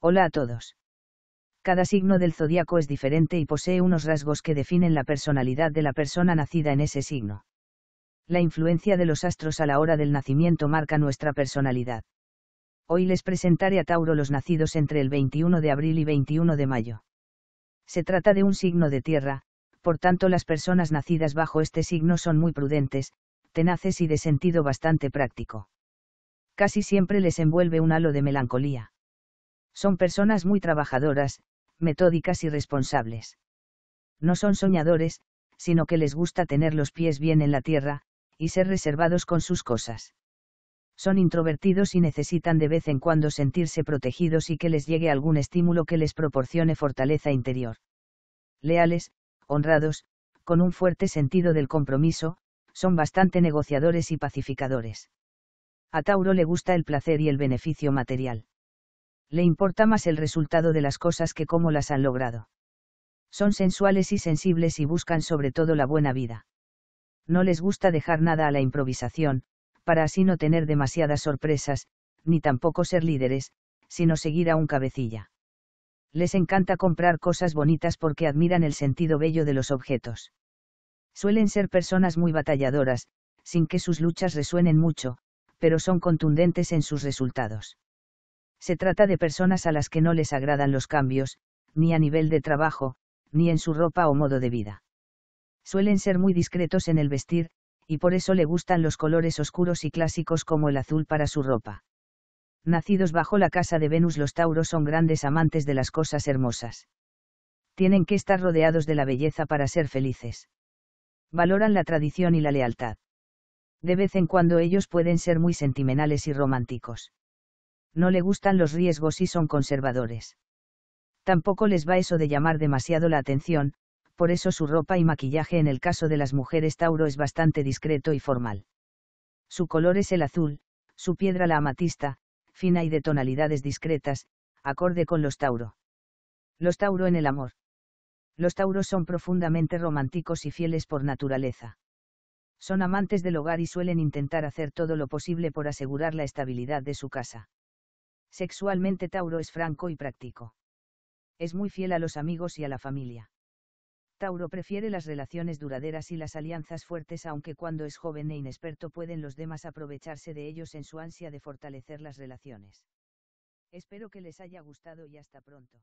Hola a todos. Cada signo del zodiaco es diferente y posee unos rasgos que definen la personalidad de la persona nacida en ese signo. La influencia de los astros a la hora del nacimiento marca nuestra personalidad. Hoy les presentaré a Tauro los nacidos entre el 21 de abril y 21 de mayo. Se trata de un signo de tierra, por tanto las personas nacidas bajo este signo son muy prudentes, tenaces y de sentido bastante práctico. Casi siempre les envuelve un halo de melancolía son personas muy trabajadoras, metódicas y responsables. No son soñadores, sino que les gusta tener los pies bien en la tierra, y ser reservados con sus cosas. Son introvertidos y necesitan de vez en cuando sentirse protegidos y que les llegue algún estímulo que les proporcione fortaleza interior. Leales, honrados, con un fuerte sentido del compromiso, son bastante negociadores y pacificadores. A Tauro le gusta el placer y el beneficio material le importa más el resultado de las cosas que cómo las han logrado. Son sensuales y sensibles y buscan sobre todo la buena vida. No les gusta dejar nada a la improvisación, para así no tener demasiadas sorpresas, ni tampoco ser líderes, sino seguir a un cabecilla. Les encanta comprar cosas bonitas porque admiran el sentido bello de los objetos. Suelen ser personas muy batalladoras, sin que sus luchas resuenen mucho, pero son contundentes en sus resultados. Se trata de personas a las que no les agradan los cambios, ni a nivel de trabajo, ni en su ropa o modo de vida. Suelen ser muy discretos en el vestir, y por eso le gustan los colores oscuros y clásicos como el azul para su ropa. Nacidos bajo la casa de Venus los Tauros son grandes amantes de las cosas hermosas. Tienen que estar rodeados de la belleza para ser felices. Valoran la tradición y la lealtad. De vez en cuando ellos pueden ser muy sentimentales y románticos no le gustan los riesgos y son conservadores. Tampoco les va eso de llamar demasiado la atención, por eso su ropa y maquillaje en el caso de las mujeres Tauro es bastante discreto y formal. Su color es el azul, su piedra la amatista, fina y de tonalidades discretas, acorde con los Tauro. Los Tauro en el amor. Los Tauros son profundamente románticos y fieles por naturaleza. Son amantes del hogar y suelen intentar hacer todo lo posible por asegurar la estabilidad de su casa. Sexualmente Tauro es franco y práctico. Es muy fiel a los amigos y a la familia. Tauro prefiere las relaciones duraderas y las alianzas fuertes aunque cuando es joven e inexperto pueden los demás aprovecharse de ellos en su ansia de fortalecer las relaciones. Espero que les haya gustado y hasta pronto.